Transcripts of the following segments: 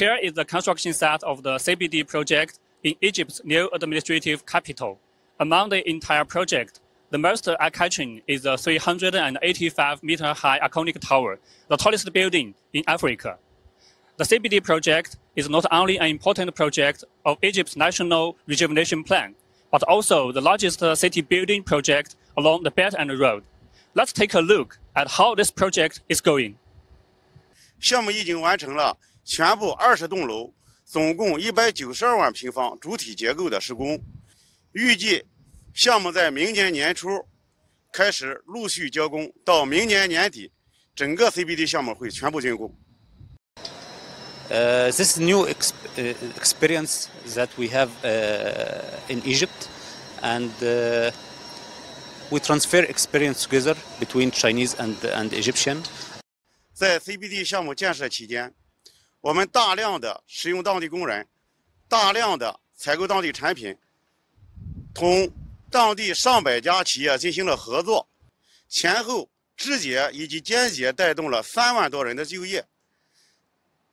Here is the construction site of the CBD project in Egypt's new administrative capital. Among the entire project, the most eye-catching is the 385-meter-high iconic tower, the tallest building in Africa. The CBD project is not only an important project of Egypt's national rejuvenation plan, but also the largest city building project along the Belt and Road. Let's take a look at how this project is going. 项目已经完成了全部二十栋楼，总共一百九十二万平方主体结构的施工。预计项目在明年年初开始陆续交工，到明年年底，整个 CBD 项目会全部竣工。呃，This new experience that we have 呃 in Egypt and we transfer experience together between Chinese and and Egyptian. 在 CBD 项目建设期间，我们大量的使用当地工人，大量的采购当地产品，同当地上百家企业进行了合作，前后直接以及间接带动了三万多人的就业，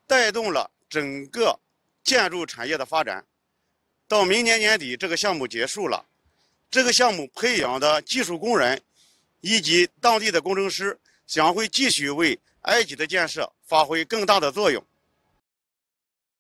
带动了整个建筑产业的发展。到明年年底，这个项目结束了，这个项目培养的技术工人以及当地的工程师将会继续为。埃及的建设发挥更大的作用。